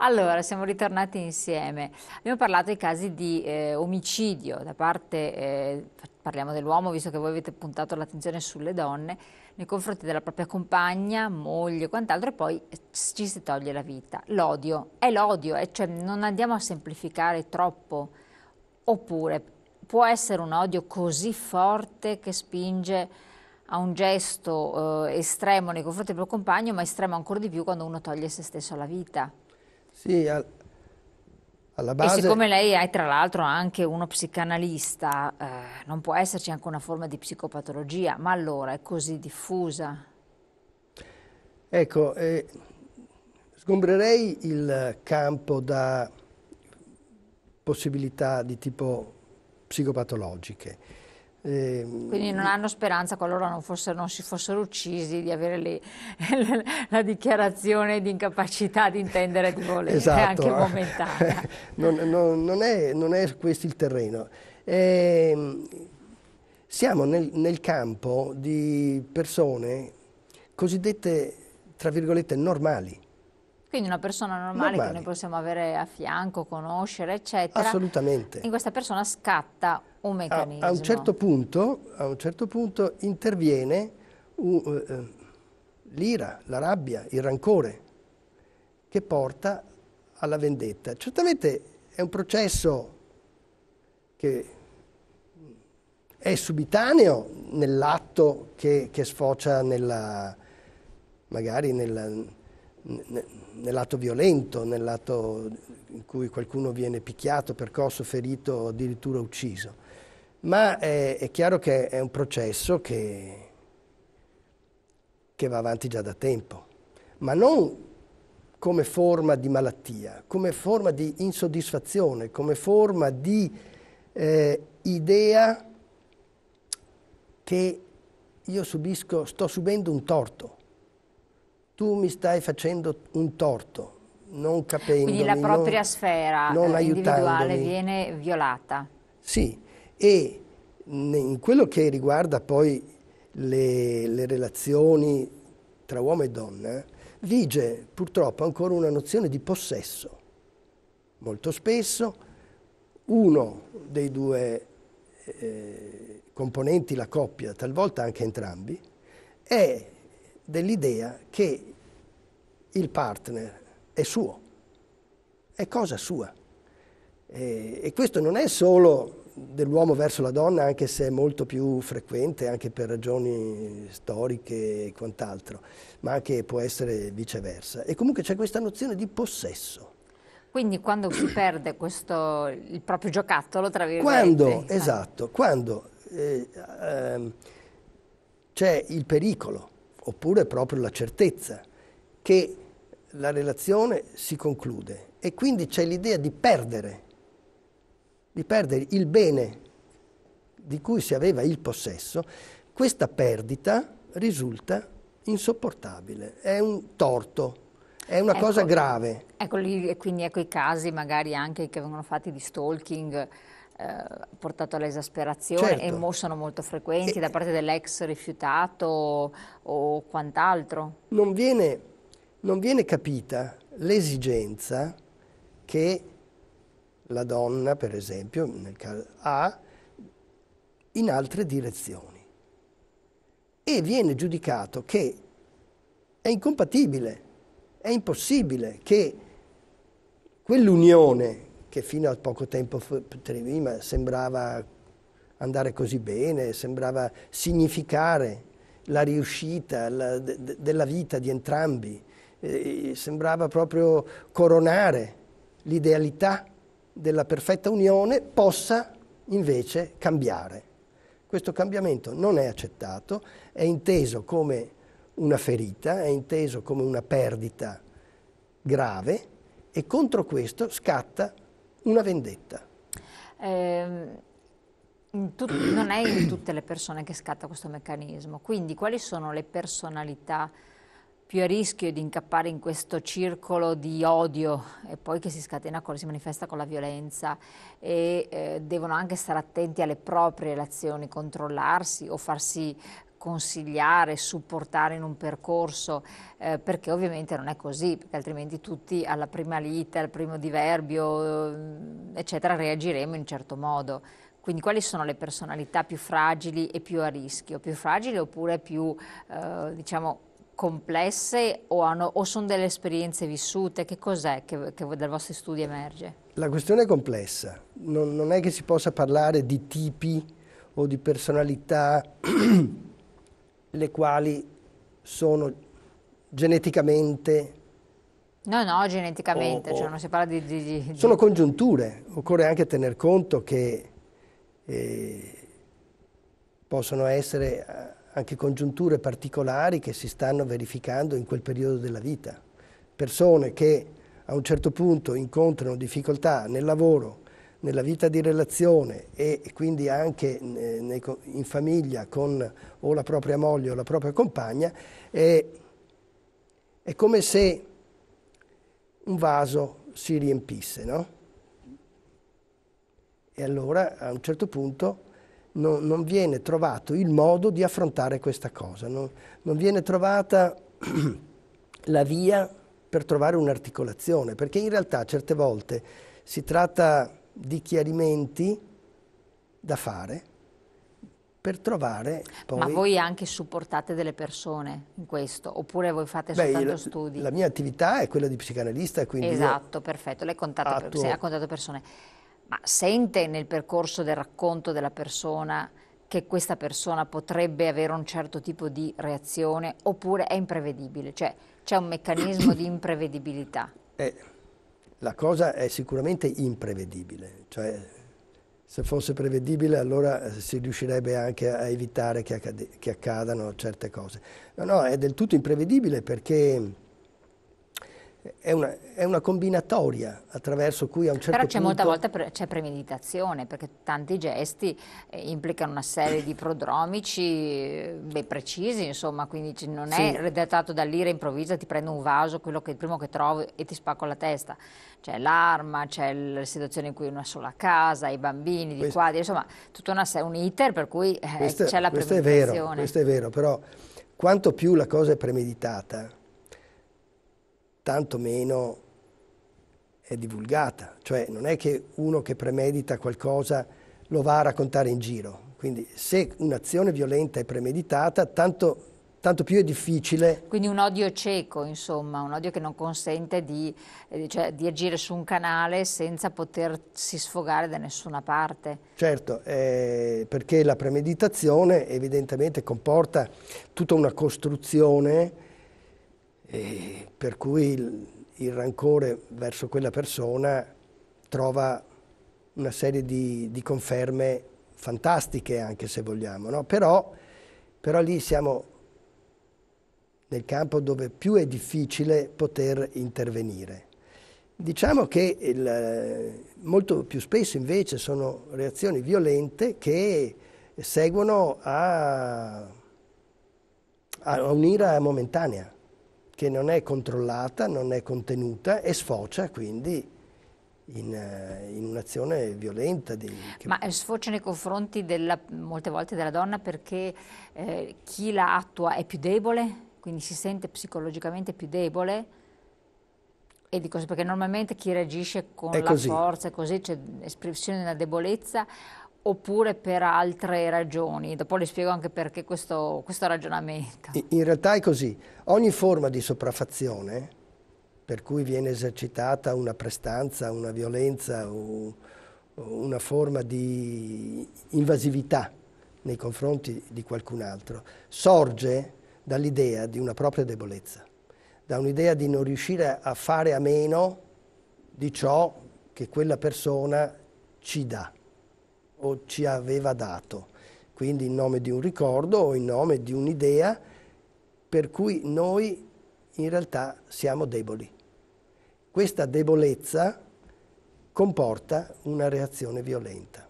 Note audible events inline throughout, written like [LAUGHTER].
Allora, siamo ritornati insieme. Abbiamo parlato dei casi di eh, omicidio da parte, eh, parliamo dell'uomo, visto che voi avete puntato l'attenzione sulle donne, nei confronti della propria compagna, moglie e quant'altro, e poi eh, ci si toglie la vita. L'odio, è l'odio, cioè non andiamo a semplificare troppo, oppure può essere un odio così forte che spinge a un gesto eh, estremo nei confronti del proprio compagno, ma estremo ancora di più quando uno toglie se stesso la vita. Sì, al, alla base... E siccome lei è tra l'altro anche uno psicanalista, eh, non può esserci anche una forma di psicopatologia, ma allora è così diffusa? Ecco, eh, sgombrerei il campo da possibilità di tipo psicopatologiche. Ehm, Quindi non hanno speranza, qualora non, fosse, non si fossero uccisi, di avere le, le, [LAUGHS] la dichiarazione di incapacità di intendere di volere, esatto. anche momentanea. [LAUGHS] non, non, non, è, non, è, questo il terreno. Eh, siamo nel, nel campo di persone cosiddette, tra virgolette, normali quindi una persona normale, normale, che noi possiamo avere a fianco, conoscere, eccetera. Assolutamente. In questa persona scatta un meccanismo. A, a, un, certo punto, a un, certo punto, interviene uh, uh, l'ira, la rabbia, il rancore che porta alla vendetta. Certamente è un processo che è subitaneo nell'atto che, che, sfocia nella, magari nella, nel, nel lato violento, nel lato in cui qualcuno viene picchiato, percosso, ferito o addirittura ucciso. Ma è, è, chiaro che è un processo che, che va avanti già da tempo, ma non come forma di malattia, come forma di insoddisfazione, come forma di eh, idea che io subisco, sto subendo un torto tu mi stai facendo un torto, non capendo. Quindi la propria non, sfera eh, non individuale viene violata. Sì, e in quello che riguarda poi le, le relazioni tra uomo e donna, vige purtroppo ancora una nozione di possesso. Molto spesso uno dei due eh, componenti la coppia, talvolta anche entrambi, è dell'idea che il partner è suo, è cosa sua. E, e questo non è solo dell'uomo verso la donna, anche se è molto più frequente, anche per ragioni storiche e quant'altro, ma anche può essere viceversa. E comunque c'è questa nozione di possesso. Quindi quando si [CLEARS THROAT] perde questo, il proprio giocattolo, tra virgolette. Quando, eh. esatto, quando eh, ehm, c'è il pericolo oppure proprio la certezza che la relazione si conclude e quindi c'è l'idea di perdere, di perdere il bene di cui si aveva il possesso, questa perdita risulta insopportabile, è un torto, è una ecco, cosa grave. Ecco, quindi ecco i casi magari anche che vengono fatti di stalking, eh, portato all'esasperazione certo. e mo sono molto frequenti e... da parte dell'ex rifiutato o quant'altro. Non viene, non viene capita l'esigenza che la donna, per esempio, nel caso, ha in altre direzioni. E viene giudicato che è incompatibile, è impossibile che quell'unione che fino a poco tempo prima sembrava andare così bene, sembrava significare la riuscita la, de, della vita di entrambi, eh, sembrava proprio coronare l'idealità della perfetta unione, possa invece cambiare. Questo cambiamento non è accettato, è inteso come una ferita, è inteso come una perdita grave e contro questo scatta una vendetta. Eh, non è in tutte le persone che scatta questo meccanismo, quindi quali sono le personalità più a rischio di incappare in questo circolo di odio e poi che si scatena, si manifesta con la violenza e eh, devono anche stare attenti alle proprie relazioni, controllarsi o farsi consigliare, supportare in un percorso, eh, perché ovviamente non è così, perché altrimenti tutti alla prima lite, al primo diverbio, eh, eccetera, reagiremo in un certo modo. Quindi quali sono le personalità più fragili e più a rischio? Più fragili oppure più, eh, diciamo, complesse o, hanno, o, sono delle esperienze vissute? Che cos'è che, che dai vostri studi emerge? La questione è complessa, non, non è che si possa parlare di tipi o di personalità le quali sono geneticamente... No, no, geneticamente, o, cioè non si parla di, di, di... Sono congiunture, occorre anche tener conto che eh, possono essere eh, anche congiunture particolari che si stanno verificando in quel periodo della vita. Persone che a un certo punto incontrano difficoltà nel lavoro, nella vita di relazione e quindi anche eh, in famiglia con o la propria moglie o la propria compagna, è, è come se un vaso si riempisse, no? E allora a un certo punto non, non viene trovato il modo di affrontare questa cosa, non, non viene trovata [CLEARS THROAT] la via per trovare un'articolazione, perché in realtà certe volte si tratta di chiarimenti da fare per trovare poi... Ma voi anche supportate delle persone in questo, oppure voi fate Beh, soltanto la, studi? La mia attività è quella di psicanalista, quindi... Esatto, perfetto, lei contatta, attuo... Ah, ha contato persone. Ma sente nel percorso del racconto della persona che questa persona potrebbe avere un certo tipo di reazione, oppure è imprevedibile? Cioè, c'è un meccanismo di imprevedibilità? Eh la cosa è sicuramente imprevedibile, cioè se fosse prevedibile allora eh, si riuscirebbe anche a evitare che, accade, che accadano certe cose. No, no, è del tutto imprevedibile perché è una, è una, combinatoria attraverso cui a un certo punto... Però c'è molta volta pre, premeditazione, perché tanti gesti eh, implicano una serie di prodromici beh, precisi, insomma, quindi non sì. è redattato dall'ira improvvisa, ti prendo un vaso, quello che, il primo che trovo e ti spacco la testa. C'è l'arma, c'è la situazione in cui è una sola casa, i bambini, di qua, insomma, tutta una serie, un iter per cui eh, c'è la premeditazione. Questo è vero, questo è vero, però quanto più la cosa è premeditata, tanto meno è divulgata. Cioè non è che uno che premedita qualcosa lo va a raccontare in giro. Quindi se un'azione violenta è premeditata, tanto, tanto, più è difficile... Quindi un odio cieco, insomma, un odio che non consente di, eh, cioè, di agire su un canale senza potersi sfogare da nessuna parte. Certo, eh, perché la premeditazione evidentemente comporta tutta una costruzione e per cui il, il, rancore verso quella persona trova una serie di, di conferme fantastiche anche se vogliamo, no? però, però lì siamo nel campo dove più è difficile poter intervenire. Diciamo che il, molto più spesso invece sono reazioni violente che seguono a, a un'ira momentanea che non è controllata, non è contenuta e sfocia quindi in, eh, in un'azione violenta. Di, che... Ma eh, sfocia nei confronti della, molte volte della donna perché eh, chi la attua è più debole, quindi si sente psicologicamente più debole? e di cosa? perché normalmente chi reagisce con è la così. forza, così c'è espressione della debolezza oppure per altre ragioni. Dopo le spiego anche perché questo, questo ragionamento. In, realtà è così. Ogni forma di sopraffazione, per cui viene esercitata una prestanza, una violenza, o una forma di invasività nei confronti di qualcun altro, sorge dall'idea di una propria debolezza, da un'idea di non riuscire a fare a meno di ciò che quella persona ci dà o ci aveva dato. Quindi in nome di un ricordo o in nome di un'idea per cui noi in realtà siamo deboli. Questa debolezza comporta una reazione violenta.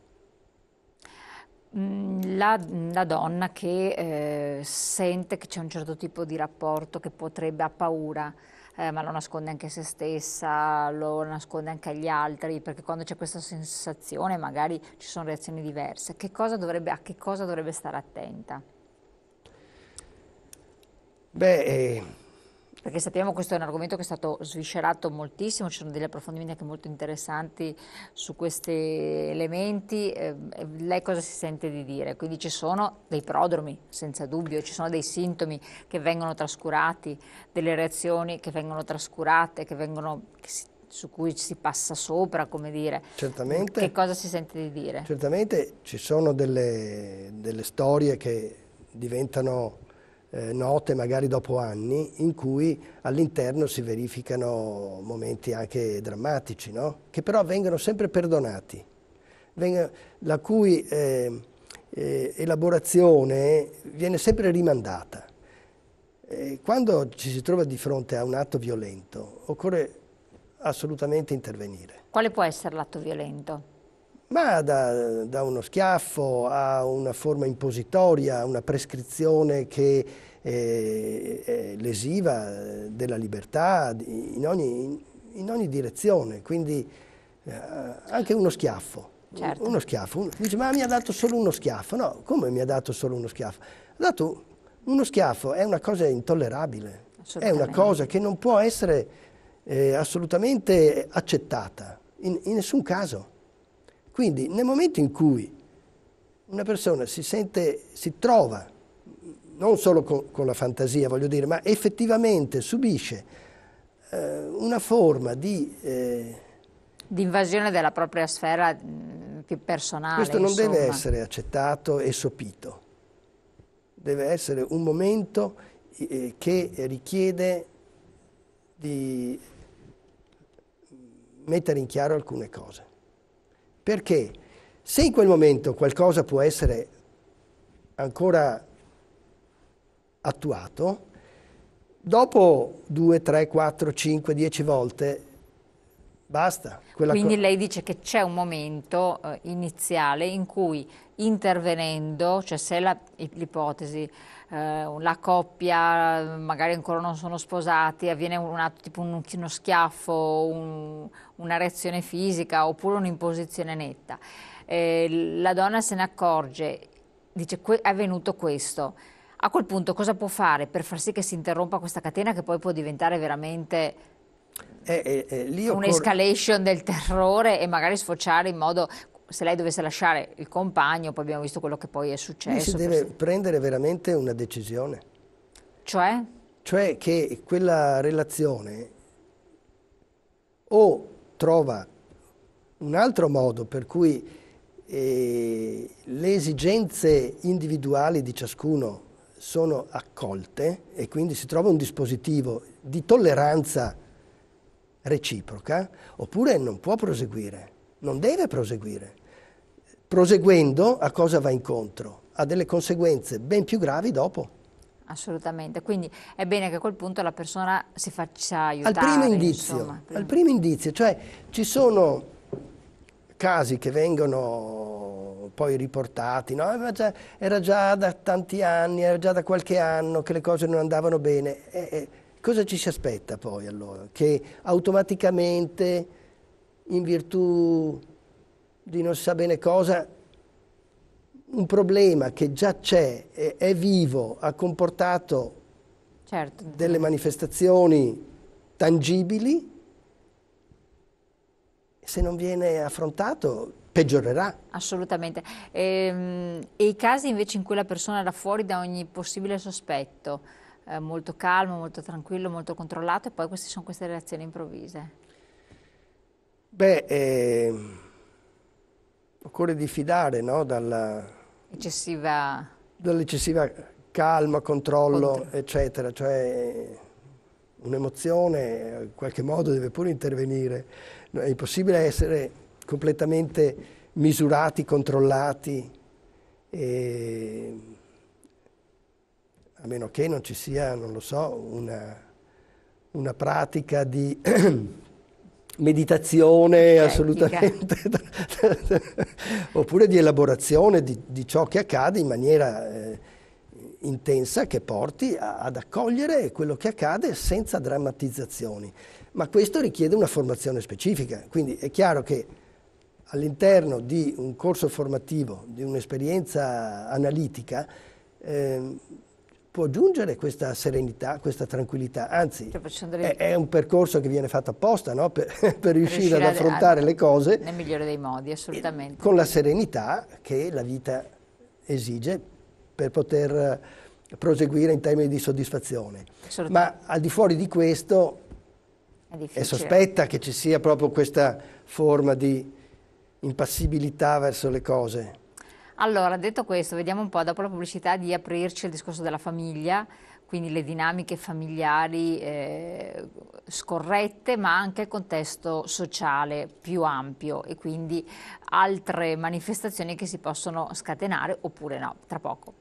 Mm, la, la donna che eh, sente che c'è un certo tipo di rapporto che potrebbe, ha paura, eh, ma lo nasconde anche a se stessa, lo nasconde anche agli altri, perché quando c'è questa sensazione magari ci sono reazioni diverse. Che dovrebbe, a che cosa dovrebbe stare attenta? Beh, eh, perché sappiamo che questo è un argomento che è stato sviscerato moltissimo, ci sono degli approfondimenti anche molto interessanti su questi elementi. Eh, lei cosa si sente di dire? Quindi ci sono dei prodromi, senza dubbio, ci sono dei sintomi che vengono trascurati, delle reazioni che vengono trascurate, che vengono, che si, su cui si passa sopra, come dire. Certamente. Che cosa si sente di dire? Certamente ci sono delle, delle storie che diventano eh, note, magari dopo anni, in cui all'interno si verificano momenti anche drammatici, no? che però vengono sempre perdonati, vengono, la cui ehm, eh, elaborazione viene sempre rimandata. E eh, quando ci si trova di fronte a un atto violento, occorre assolutamente intervenire. Quale può essere l'atto violento? ma da, da, uno schiaffo a una forma impositoria, una prescrizione che eh, è lesiva della libertà in ogni, in ogni direzione, quindi eh, anche uno schiaffo. Certo. Uno schiaffo, dice ma mi ha dato solo uno schiaffo, no, come mi ha dato solo uno schiaffo? Ha dato uno schiaffo, è una cosa intollerabile, è una cosa che non può essere eh, assolutamente accettata, in, in nessun caso. Quindi nel momento in cui una persona si sente, si trova, non solo con, con la fantasia voglio dire, ma effettivamente subisce eh, una forma di... Eh, di invasione della propria sfera più personale. Questo non insomma. deve essere accettato e sopito, deve essere un momento eh, che richiede di mettere in chiaro alcune cose. Perché se in quel momento qualcosa può essere ancora attuato, dopo due, tre, quattro, cinque, dieci volte Basta. Quindi lei dice che c'è un momento eh, iniziale in cui intervenendo, cioè se l'ipotesi, eh, la coppia magari ancora non sono sposati, avviene un atto tipo un, uno schiaffo, un, una reazione fisica oppure un'imposizione netta, eh, la donna se ne accorge, dice que è avvenuto questo. A quel punto cosa può fare per far sì che si interrompa questa catena che poi può diventare veramente eh, eh, eh Un'escalation del terrore e magari sfociare in modo se lei dovesse lasciare il compagno, poi abbiamo visto quello che poi è successo. Lì si deve prendere veramente una decisione. Cioè? Cioè che quella relazione o trova un altro modo per cui eh, le esigenze individuali di ciascuno sono accolte e quindi si trova un dispositivo di tolleranza reciproca, oppure non può proseguire, non deve proseguire. Proseguendo a cosa va incontro? Ha delle conseguenze ben più gravi dopo. Assolutamente, quindi è bene che a quel punto la persona si faccia aiutare. Al primo indizio, insomma, prima. al primo indizio cioè ci sono casi che vengono poi riportati, no? già, era già da tanti anni, era già da qualche anno che le cose non andavano bene. E, e, cosa ci si aspetta poi allora? Che automaticamente, in virtù di non si sa bene cosa, un problema che già c'è, è, è, vivo, ha comportato certo. delle manifestazioni tangibili, se non viene affrontato peggiorerà. Assolutamente. E, ehm, e i casi invece in cui la persona era fuori da ogni possibile sospetto? eh, molto calmo, molto tranquillo, molto controllato e poi queste sono queste reazioni improvvise? Beh, eh, occorre diffidare no? dalla, eccessiva... dall'eccessiva calma, controllo, Contro. eccetera, cioè un'emozione in qualche modo deve pure intervenire, è impossibile essere completamente misurati, controllati. E ehm, a meno che non ci sia, non lo so, una, una pratica di [CLEARS THROAT] meditazione Tecnica. assolutamente, [LAUGHS] oppure di elaborazione di, di, ciò che accade in maniera eh, intensa che porti a, ad accogliere quello che accade senza drammatizzazioni. Ma questo richiede una formazione specifica, quindi è chiaro che all'interno di un corso formativo, di un'esperienza analitica, eh, può giungere questa serenità, questa tranquillità, anzi delle... è, è, un percorso che viene fatto apposta no? per, [LAUGHS] per, per, riuscire ad affrontare a... le cose nel migliore dei modi, assolutamente. Con la serenità che la vita esige per poter proseguire in termini di soddisfazione. Ma al di fuori di questo è, è sospetta che ci sia proprio questa forma di impassibilità verso le cose. Allora, detto questo, vediamo un po' dopo la pubblicità di aprirci il discorso della famiglia, quindi le dinamiche familiari eh, scorrette, ma anche il contesto sociale più ampio e quindi altre manifestazioni che si possono scatenare oppure no, tra poco.